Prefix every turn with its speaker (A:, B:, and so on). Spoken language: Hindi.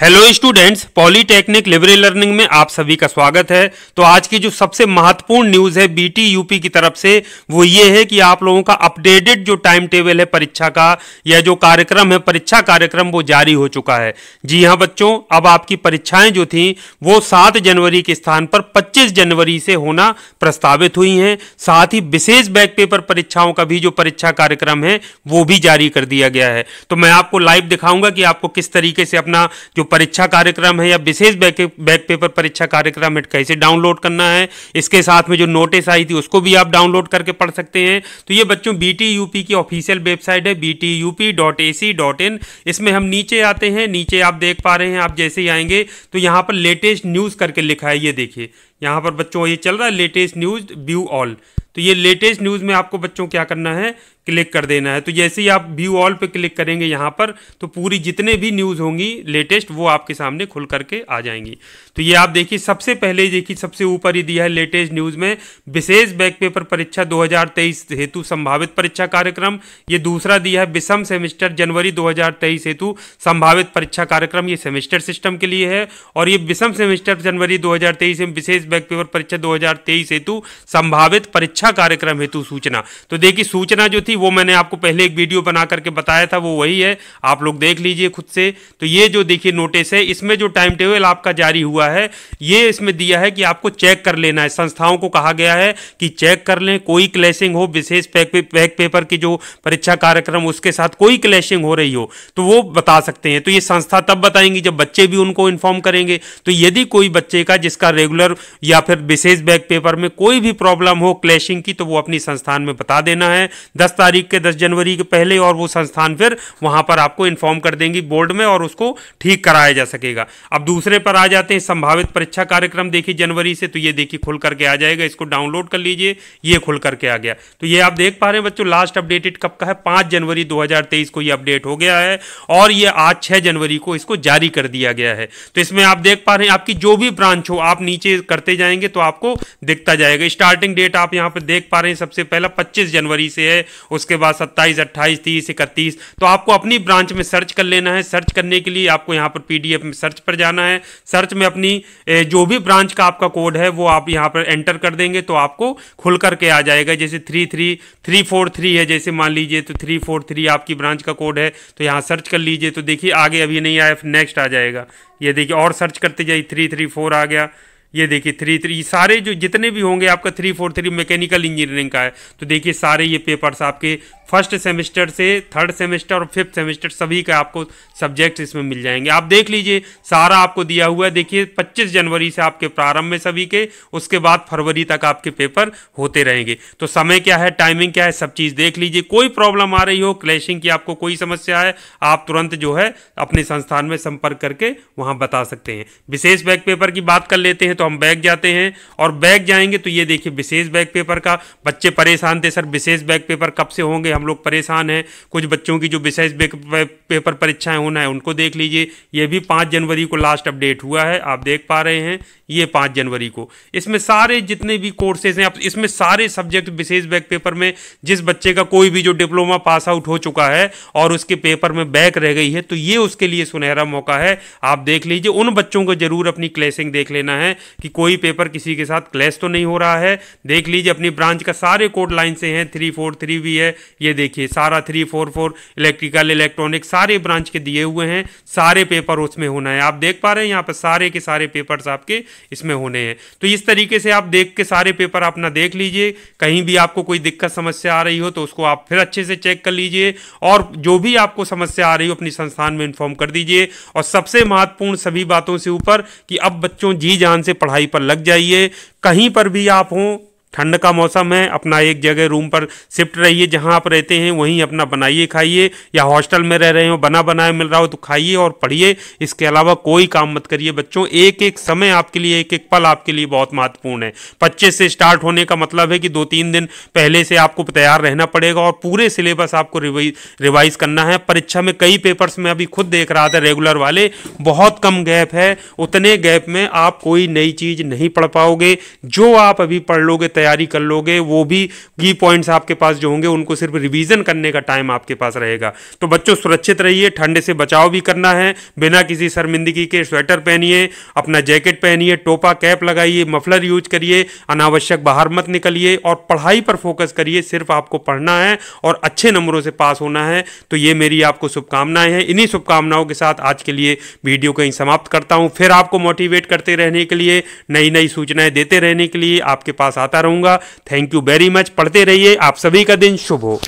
A: hello students polytechnic liberal learning में आप सभी का स्वागत है तो आज की जो सबसे महत्वपूर्ण न्यूज़ है बीटी यूपी की तरफ से वो ये है कि आप लोगों का अपडेटेड जो टाइम टेबल है परीक्षा का या जो कार्यक्रम है परीक्षा कार्यक्रम वो जारी हो चुका है जी हाँ बच्चों अब आपकी परीक्षाएं जो थी वो सात जनवरी के स्थान पर पच्चीस जनवरी से होना प्रस्तावित हुई हैं साथ ही विशेष बैक पेपर परीक्षाओं का भी जो परीक्षा कार्यक्रम है वो भी जारी कर दिया गया है तो मैं आपको लाइव दिखाऊंगा कि आपको किस तरीके से अपना जो परीक्षा कार्यक्रम है या विशेष बैक बैक पेपर परीक्षा कार्यक्रम है कैसे डाउनलोड करना है इसके साथ में जो नोटिस आई थी उसको भी आप डाउनलोड करके पढ़ सकते हैं तो ये बच्चों बी टी की ऑफिशियल वेबसाइट है बी इसमें हम नीचे आते हैं नीचे आप देख पा रहे हैं आप जैसे ही आएंगे तो यहाँ पर लेटेस्ट न्यूज़ करके लिखा है ये देखिए यहाँ पर बच्चों ये चल रहा है लेटेस्ट न्यूज़ व्यू ऑल तो ये लेटेस्ट न्यूज़ में आपको बच्चों क्या करना है क्लिक कर देना है तो जैसे ही आप व्यू ऑल पे क्लिक करेंगे यहाँ पर तो पूरी जितने भी न्यूज़ होंगी लेटेस्ट वो आपके सामने खुल करके आ जाएंगी तो ये आप देखिए सबसे पहले देखिए सबसे ऊपर ही दिया है लेटेस्ट न्यूज़ में विशेष बैक पेपर परीक्षा 2023 हेतु संभावित परीक्षा कार्यक्रम ये दूसरा दिया है विषम सेमेस्टर जनवरी दो हेतु संभावित परीक्षा कार्यक्रम ये सेमेस्टर सिस्टम के लिए है और ये विषम सेमेस्टर जनवरी दो में विशेष बैक पेपर परीक्षा दो हेतु संभावित परीक्षा कार्यक्रम हेतु सूचना तो देखिए सूचना जो थी थी वो मैंने आपको पहले एक वीडियो बना करके बताया था वो वही है आप लोग देख लीजिए खुद से तो ये जो देखिए नोटिस है इसमें जो टाइम टेबल आपका जारी हुआ है ये इसमें दिया है कि आपको चेक कर लेना है संस्थाओं को कहा गया है कि चेक कर लें कोई क्लैशिंग हो विशेष पैक, पे, पैक पेपर की जो परीक्षा कार्यक्रम उसके साथ कोई क्लैशिंग हो रही हो तो वो बता सकते हैं तो ये संस्था तब बताएंगी जब बच्चे भी उनको इन्फॉर्म करेंगे तो यदि कोई बच्चे का जिसका रेगुलर या फिर विशेष बैक पेपर में कोई भी प्रॉब्लम हो क्लैशिंग की तो वो अपनी संस्थान में बता देना है दस्ता तारीख के 10 जनवरी के पहले और वो संस्थान फिर वहाँ पर आपको इन्फॉर्म कर देंगी बोर्ड में और उसको ठीक कराया जा सकेगा अब दूसरे पर आ जाते हैं संभावित परीक्षा कार्यक्रम देखिए जनवरी से तो ये देखिए खुल करके आ जाएगा इसको डाउनलोड कर लीजिए ये खुल करके आ गया तो ये आप देख पा रहे हैं बच्चों लास्ट अपडेटेड कब का है पाँच जनवरी दो को ये अपडेट हो गया है और ये आज छः जनवरी को इसको जारी कर दिया गया है तो इसमें आप देख पा रहे हैं आपकी जो भी ब्रांच हो आप नीचे करते जाएंगे तो आपको दिखता जाएगा स्टार्टिंग डेट आप यहाँ पर देख पा रहे हैं सबसे पहला पच्चीस जनवरी से है उसके बाद सत्ताईस अट्ठाईस तीस इकतीस तो आपको अपनी ब्रांच में सर्च कर लेना है सर्च करने के लिए आपको यहाँ पर पीडीएफ में सर्च पर जाना है सर्च में अपनी जो भी ब्रांच का आपका कोड है वो आप यहाँ पर एंटर कर देंगे तो आपको खुल करके आ जाएगा जैसे three three three four three है जैसे मान लीजिए तो थ्री फोर थ्री आपकी ब्रांच का कोड है तो यहाँ सर्च कर लीजिए तो देखिए आगे अभी नहीं आया नेक्स्ट आ जाएगा ये देखिए और सर्च करते जाइए थ्री थ्री फोर आ गया ये देखिए थ्री थ्री सारे जो जितने भी होंगे आपका three four three mechanical engineering का है तो देखिए सारे ये पेपर्स आपके फर्स्ट सेमेस्टर से थर्ड सेमेस्टर और फिफ्थ सेमेस्टर सभी का आपको सब्जेक्ट्स इसमें मिल जाएंगे आप देख लीजिए सारा आपको दिया हुआ है देखिए 25 जनवरी से आपके प्रारंभ में सभी के उसके बाद फरवरी तक आपके पेपर होते रहेंगे तो समय क्या है टाइमिंग क्या है सब चीज़ देख लीजिए कोई प्रॉब्लम आ रही हो क्लैशिंग की आपको कोई समस्या है आप तुरंत जो है अपने संस्थान में संपर्क करके वहाँ बता सकते हैं विशेष बैक पेपर की बात कर लेते हैं तो हम बैग जाते हैं और बैग जाएंगे तो ये देखिए विशेष बैक पेपर का बच्चे परेशान थे सर विशेष बैक पेपर कब से होंगे हम लोग परेशान हैं कुछ बच्चों की जो विशेष पेपर परीक्षाएं होना है उनको देख लीजिए ये भी पाँच जनवरी को लास्ट अपडेट हुआ है आप देख पा रहे हैं ये पाँच जनवरी को इसमें सारे जितने भी कोर्सेज हैं इसमें सारे सब्जेक्ट विशेष बैक पेपर में जिस बच्चे का कोई भी जो डिप्लोमा पास आउट हो चुका है और उसके पेपर में बैक रह गई है तो ये उसके लिए सुनहरा मौका है आप देख लीजिए उन बच्चों को ज़रूर अपनी क्लैशिंग देख लेना है कि कोई पेपर किसी के साथ क्लैश तो नहीं हो रहा है देख लीजिए अपनी ब्रांच का सारे कोड लाइन से हैं थ्री फोर थ्री भी है ये देखिए सारा three four four electrical electronic सारे ब्रांच के दिए हुए हैं सारे पेपर उसमें होना है आप देख पा रहे हैं यहाँ पर सारे के सारे पेपर्स आपके इसमें होने हैं तो इस तरीके से आप देख के सारे पेपर अपना देख लीजिए कहीं भी आपको कोई दिक्कत समस्या आ रही हो तो उसको आप फिर अच्छे से चेक कर लीजिए और जो भी आपको समस्या आ रही हो अपनी संस्थान में इन्फॉर्म कर दीजिए और सबसे महत्वपूर्ण सभी बातों से ऊपर कि अब बच्चों जी जान से पढ़ाई पर लग जाइए कहीं पर भी आप हों ठंड का मौसम है अपना एक जगह रूम पर शिफ्ट रहिए जहाँ आप रहते हैं वहीं अपना बनाइए खाइए या हॉस्टल में रह रहे हो बना बनाए मिल रहा हो तो खाइए और पढ़िए इसके अलावा कोई काम मत करिए बच्चों एक एक समय आपके लिए एक एक पल आपके लिए बहुत महत्वपूर्ण है पच्चीस से स्टार्ट होने का मतलब है कि दो तीन दिन पहले से आपको तैयार रहना पड़ेगा और पूरे सिलेबस आपको रिवाइज करना है परीक्षा में कई पेपर्स में अभी खुद देख रहा था रेगुलर वाले बहुत कम गैप है उतने गैप में आप कोई नई चीज़ नहीं पढ़ पाओगे जो आप अभी पढ़ लोगे तैयार तैयारी कर लोगे वो भी की पॉइंट्स आपके पास जो होंगे उनको सिर्फ रिविजन करने का टाइम आपके पास रहेगा तो बच्चों सुरक्षित रहिए ठंड से बचाव भी करना है बिना किसी शर्मिंदगी के स्वेटर पहनिए अपना जैकेट पहनिए टोपा कैप लगाइए मफलर यूज करिए अनावश्यक बाहर मत निकलिए और पढ़ाई पर फोकस करिए सिर्फ आपको पढ़ना है और अच्छे नंबरों से पास होना है तो ये मेरी आपको शुभकामनाएं हैं इन्हीं शुभकामनाओं के साथ आज के लिए वीडियो कहीं समाप्त करता हूँ फिर आपको मोटिवेट करते रहने के लिए नई नई सूचनाएं देते रहने के लिए आपके पास आता रहूंगा थैंक यू वेरी मच पढ़ते रहिए आप सभी का दिन शुभ हो